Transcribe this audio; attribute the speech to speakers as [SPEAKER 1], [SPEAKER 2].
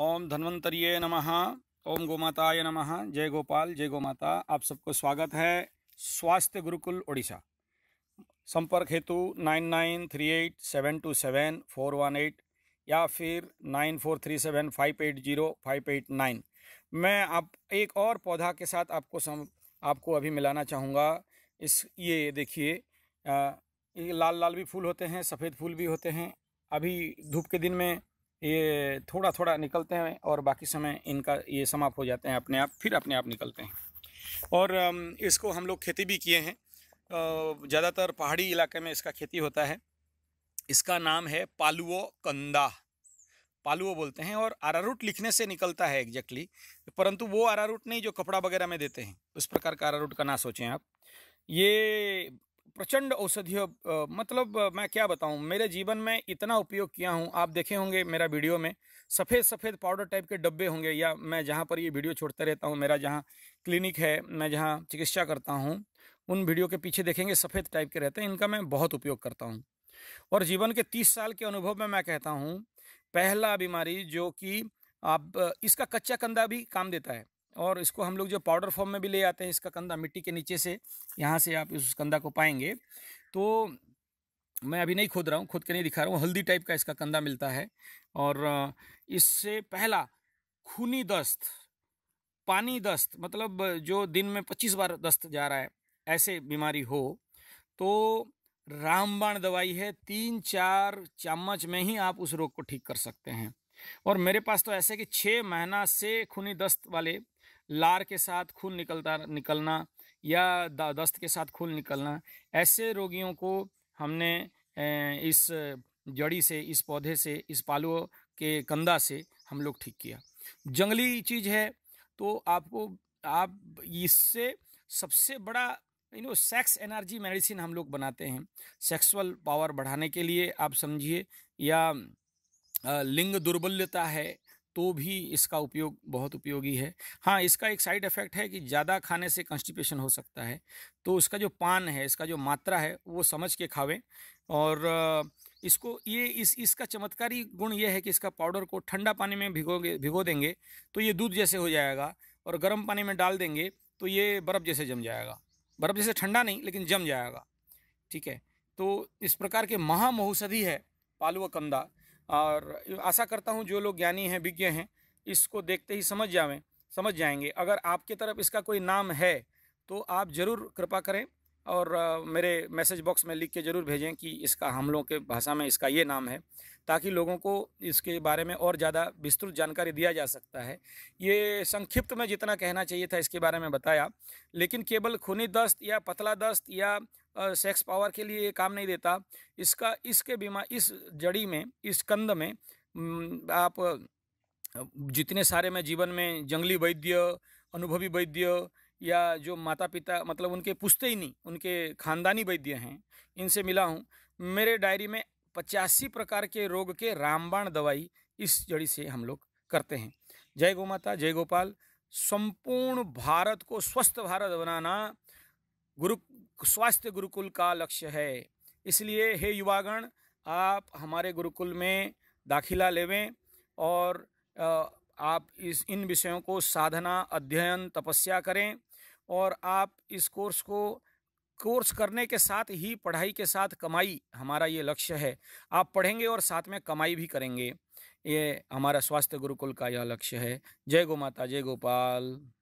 [SPEAKER 1] ओम धन्वंतरिय नमः ओम गोमाताय नमः जय गोपाल जय गोमाता आप सबको स्वागत है स्वास्थ्य गुरुकुल ओडिशा संपर्क हेतु nine nine three eight seven two seven four one eight या फिर nine four three seven five eight zero five eight nine मैं आप एक और पौधा के साथ आपको सम आपको अभी मिलाना चाहूँगा इस ये देखिए लाल लाल भी फूल होते हैं सफ़ेद फूल भी होते हैं अभी धूप के दिन में ये थोड़ा थोड़ा निकलते हैं और बाकी समय इनका ये समाप्त हो जाते हैं अपने आप फिर अपने आप निकलते हैं और इसको हम लोग खेती भी किए हैं ज़्यादातर पहाड़ी इलाके में इसका खेती होता है इसका नाम है पालुओ कंदा पालुओ बोलते हैं और आरारूट लिखने से निकलता है एग्जैक्टली परंतु वो आरारूट नहीं जो कपड़ा वगैरह में देते हैं उस प्रकार का आरारूट का ना सोचें आप ये प्रचंड औषधियों मतलब मैं क्या बताऊं मेरे जीवन में इतना उपयोग किया हूं आप देखे होंगे मेरा वीडियो में सफ़ेद सफ़ेद पाउडर टाइप के डब्बे होंगे या मैं जहां पर ये वीडियो छोड़ते रहता हूं मेरा जहां क्लिनिक है मैं जहां चिकित्सा करता हूं उन वीडियो के पीछे देखेंगे सफ़ेद टाइप के रहते हैं इनका मैं बहुत उपयोग करता हूँ और जीवन के तीस साल के अनुभव में मैं कहता हूँ पहला बीमारी जो कि आप इसका कच्चा कंधा भी काम देता है और इसको हम लोग जो पाउडर फॉर्म में भी ले आते हैं इसका कंधा मिट्टी के नीचे से यहाँ से आप इस कंधा को पाएंगे तो मैं अभी नहीं खोद रहा हूँ खोद के नहीं दिखा रहा हूँ हल्दी टाइप का इसका कंधा मिलता है और इससे पहला खूनी दस्त पानी दस्त मतलब जो दिन में पच्चीस बार दस्त जा रहा है ऐसे बीमारी हो तो रामबाण दवाई है तीन चार चम्मच में ही आप उस रोग को ठीक कर सकते हैं और मेरे पास तो ऐसे कि छः महीना से खूनी दस्त वाले लार के साथ खून निकलता निकलना या दस्त के साथ खून निकलना ऐसे रोगियों को हमने इस जड़ी से इस पौधे से इस पालुओं के कंदा से हम लोग ठीक किया जंगली चीज़ है तो आपको आप इससे सबसे बड़ा you know sex energy medicine हम लोग बनाते हैं सेक्सुअल पावर बढ़ाने के लिए आप समझिए या लिंग दुर्बल्यता है तो भी इसका उपयोग बहुत उपयोगी है हाँ इसका एक साइड इफेक्ट है कि ज़्यादा खाने से कंस्टिपेशन हो सकता है तो इसका जो पान है इसका जो मात्रा है वो समझ के खावें और इसको ये इस इसका चमत्कारी गुण ये है कि इसका पाउडर को ठंडा पानी में भिगोगे भिगो देंगे तो ये दूध जैसे हो जाएगा और गर्म पानी में डाल देंगे तो ये बर्फ़ जैसे जम जाएगा बर्फ़ जैसे ठंडा नहीं लेकिन जम जाएगा ठीक है तो इस प्रकार के महामहौषधि है पालुआ कंदा और आशा करता हूँ जो लोग ज्ञानी हैं विज्ञ हैं इसको देखते ही समझ जावें समझ जाएंगे अगर आपके तरफ इसका कोई नाम है तो आप ज़रूर कृपा करें और मेरे मैसेज बॉक्स में लिख के ज़रूर भेजें कि इसका हम लोगों के भाषा में इसका ये नाम है ताकि लोगों को इसके बारे में और ज़्यादा विस्तृत जानकारी दिया जा सकता है ये संक्षिप्त में जितना कहना चाहिए था इसके बारे में बताया लेकिन केवल खूनी दस्त या पतला दस्त या सेक्स पावर के लिए ये काम नहीं देता इसका इसके बीमा इस जड़ी में इस कंद में आप जितने सारे में जीवन में जंगली वैद्य अनुभवी वैद्य या जो माता पिता मतलब उनके पूछते ही नहीं उनके खानदानी वैद्य हैं इनसे मिला हूँ मेरे डायरी में पचासी प्रकार के रोग के रामबाण दवाई इस जड़ी से हम लोग करते हैं जय गो माता जय गोपाल संपूर्ण भारत को स्वस्थ भारत बनाना गुरु स्वास्थ्य गुरुकुल का लक्ष्य है इसलिए हे युवागण आप हमारे गुरुकुल में दाखिला लेवें और आप इस इन विषयों को साधना अध्ययन तपस्या करें और आप इस कोर्स को कोर्स करने के साथ ही पढ़ाई के साथ कमाई हमारा ये लक्ष्य है आप पढ़ेंगे और साथ में कमाई भी करेंगे ये हमारा स्वास्थ्य गुरुकुल का यह लक्ष्य है जय गो माता जय गोपाल